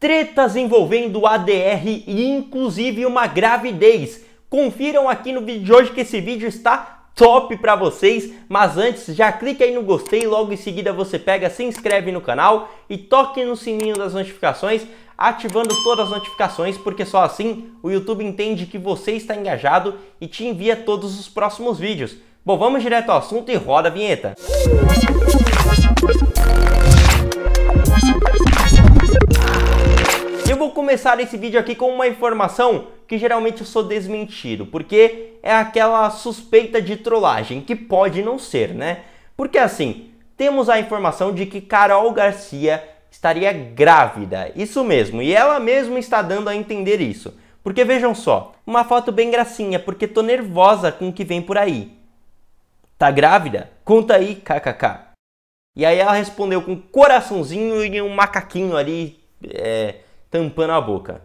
tretas envolvendo ADR e inclusive uma gravidez. Confiram aqui no vídeo de hoje que esse vídeo está top para vocês, mas antes já clique aí no gostei, logo em seguida você pega, se inscreve no canal e toque no sininho das notificações, ativando todas as notificações, porque só assim o YouTube entende que você está engajado e te envia todos os próximos vídeos. Bom, vamos direto ao assunto e roda a vinheta. Música começar esse vídeo aqui com uma informação que geralmente eu sou desmentido, porque é aquela suspeita de trollagem, que pode não ser, né? Porque assim, temos a informação de que Carol Garcia estaria grávida. Isso mesmo, e ela mesma está dando a entender isso. Porque vejam só, uma foto bem gracinha, porque tô nervosa com o que vem por aí. Tá grávida? Conta aí, kkk. E aí ela respondeu com um coraçãozinho e um macaquinho ali, é, tampando a boca.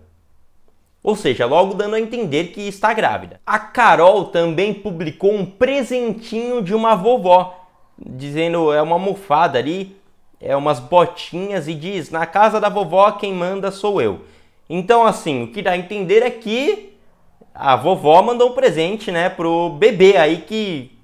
Ou seja, logo dando a entender que está grávida. A Carol também publicou um presentinho de uma vovó, dizendo é uma almofada ali, é umas botinhas e diz: "Na casa da vovó quem manda sou eu". Então assim, o que dá a entender é que a vovó mandou um presente, né, pro bebê aí que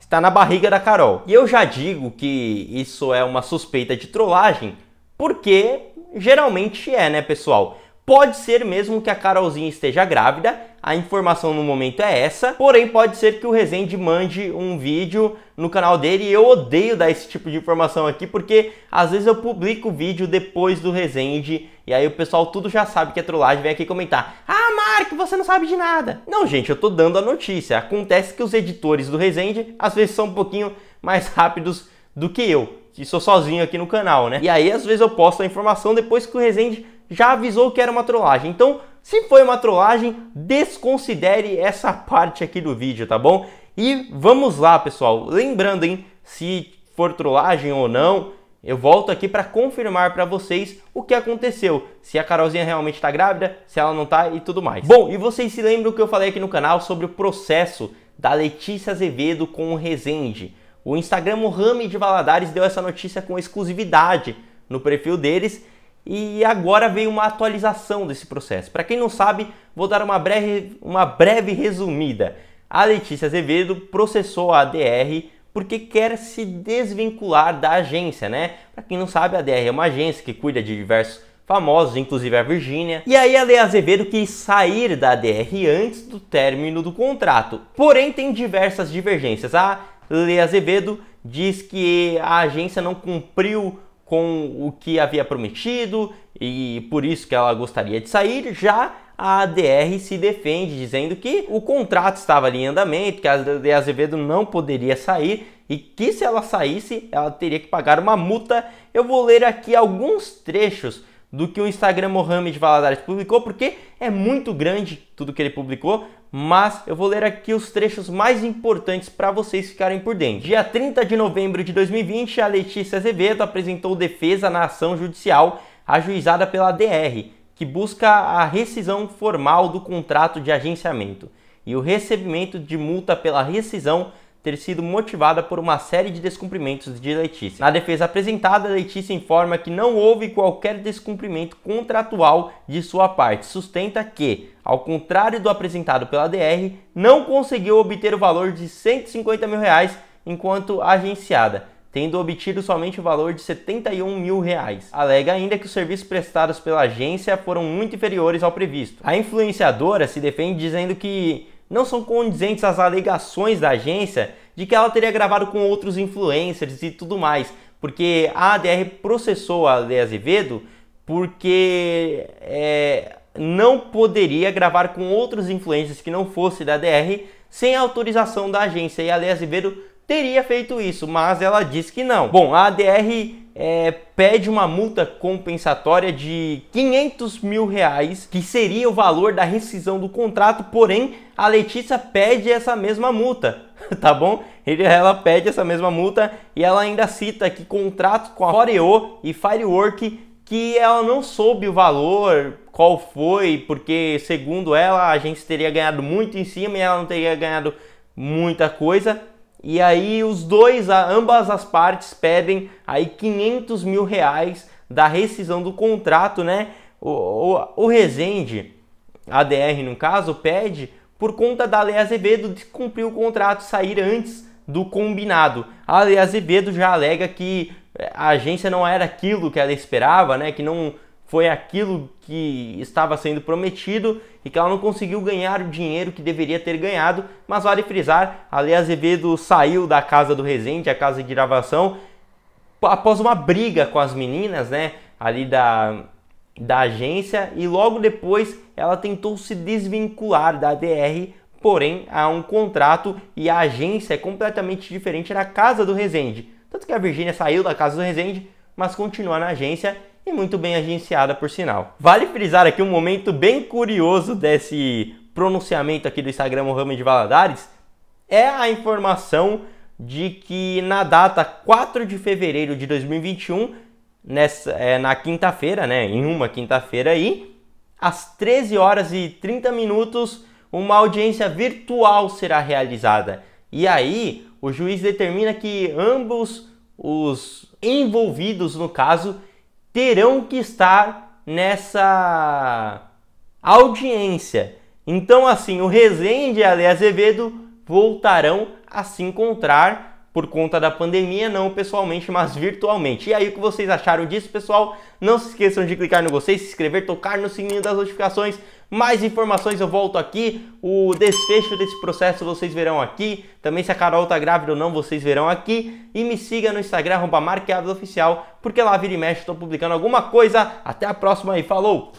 está na barriga da Carol. E eu já digo que isso é uma suspeita de trollagem, porque geralmente é, né, pessoal? Pode ser mesmo que a Carolzinha esteja grávida, a informação no momento é essa, porém pode ser que o Rezende mande um vídeo no canal dele e eu odeio dar esse tipo de informação aqui porque às vezes eu publico o vídeo depois do Rezende e aí o pessoal tudo já sabe que é trollagem, vem aqui comentar Ah, Mark, você não sabe de nada! Não, gente, eu tô dando a notícia. Acontece que os editores do Rezende às vezes são um pouquinho mais rápidos do que eu, que sou sozinho aqui no canal, né? E aí às vezes eu posto a informação depois que o Rezende já avisou que era uma trollagem. Então, se foi uma trollagem, desconsidere essa parte aqui do vídeo, tá bom? E vamos lá, pessoal. Lembrando, hein, se for trollagem ou não, eu volto aqui para confirmar para vocês o que aconteceu, se a Carolzinha realmente está grávida, se ela não está e tudo mais. Bom, e vocês se lembram que eu falei aqui no canal sobre o processo da Letícia Azevedo com o Rezende. O Instagram Mohamed de Valadares deu essa notícia com exclusividade no perfil deles e agora veio uma atualização desse processo. Para quem não sabe, vou dar uma breve, uma breve resumida. A Letícia Azevedo processou a ADR porque quer se desvincular da agência, né? Para quem não sabe, a ADR é uma agência que cuida de diversos famosos, inclusive a Virgínia. E aí a Lei Azevedo quis sair da ADR antes do término do contrato. Porém, tem diversas divergências. A Lele Azevedo diz que a agência não cumpriu com o que havia prometido e por isso que ela gostaria de sair, já a ADR se defende dizendo que o contrato estava ali em andamento, que a Lele Azevedo não poderia sair e que se ela saísse, ela teria que pagar uma multa. Eu vou ler aqui alguns trechos do que o Instagram Mohamed Valadares publicou, porque é muito grande tudo que ele publicou, mas eu vou ler aqui os trechos mais importantes para vocês ficarem por dentro. Dia 30 de novembro de 2020, a Letícia Azevedo apresentou defesa na ação judicial ajuizada pela DR, que busca a rescisão formal do contrato de agenciamento e o recebimento de multa pela rescisão ter sido motivada por uma série de descumprimentos de Letícia. Na defesa apresentada, Letícia informa que não houve qualquer descumprimento contratual de sua parte. Sustenta que, ao contrário do apresentado pela DR, não conseguiu obter o valor de 150 mil reais enquanto agenciada tendo obtido somente o valor de 71 mil reais. Alega ainda que os serviços prestados pela agência foram muito inferiores ao previsto. A influenciadora se defende dizendo que não são condizentes às alegações da agência de que ela teria gravado com outros influencers e tudo mais, porque a ADR processou a Lei Azevedo porque é, não poderia gravar com outros influencers que não fosse da ADR sem autorização da agência e a Lei Azevedo teria feito isso, mas ela disse que não. Bom, a ADR é, pede uma multa compensatória de 500 mil reais, que seria o valor da rescisão do contrato, porém a Letícia pede essa mesma multa, tá bom? Ela pede essa mesma multa e ela ainda cita que contrato com a Foreo e Firework que ela não soube o valor, qual foi, porque segundo ela a gente teria ganhado muito em cima e ela não teria ganhado muita coisa. E aí os dois, ambas as partes pedem aí 500 mil reais da rescisão do contrato, né? O, o, o Rezende, ADR no caso, pede por conta da Lei Azevedo cumprir o contrato, sair antes do combinado. A Lei Azevedo já alega que eh, a agência não era aquilo que ela esperava, né? Que não foi aquilo que estava sendo prometido e que ela não conseguiu ganhar o dinheiro que deveria ter ganhado, mas vale frisar, a Lea Azevedo saiu da casa do Resende, a casa de gravação, após uma briga com as meninas, né, ali da, da agência, e logo depois ela tentou se desvincular da DR, porém há um contrato e a agência é completamente diferente da casa do Resende. Tanto que a Virgínia saiu da casa do Resende, mas continua na agência e muito bem agenciada, por sinal. Vale frisar aqui um momento bem curioso desse pronunciamento aqui do Instagram Mohamed de Valadares, é a informação de que na data 4 de fevereiro de 2021, nessa, é, na quinta-feira, né, em uma quinta-feira aí, às 13 horas e 30 minutos, uma audiência virtual será realizada. E aí, o juiz determina que ambos os envolvidos no caso terão que estar nessa audiência. Então, assim, o Rezende e a Lea Azevedo voltarão a se encontrar por conta da pandemia, não pessoalmente, mas virtualmente. E aí, o que vocês acharam disso, pessoal? Não se esqueçam de clicar no gostei, se inscrever, tocar no sininho das notificações mais informações eu volto aqui, o desfecho desse processo vocês verão aqui, também se a Carol tá grávida ou não vocês verão aqui, e me siga no Instagram, marqueadosoficial, porque lá vira e mexe, estou publicando alguma coisa, até a próxima e falou!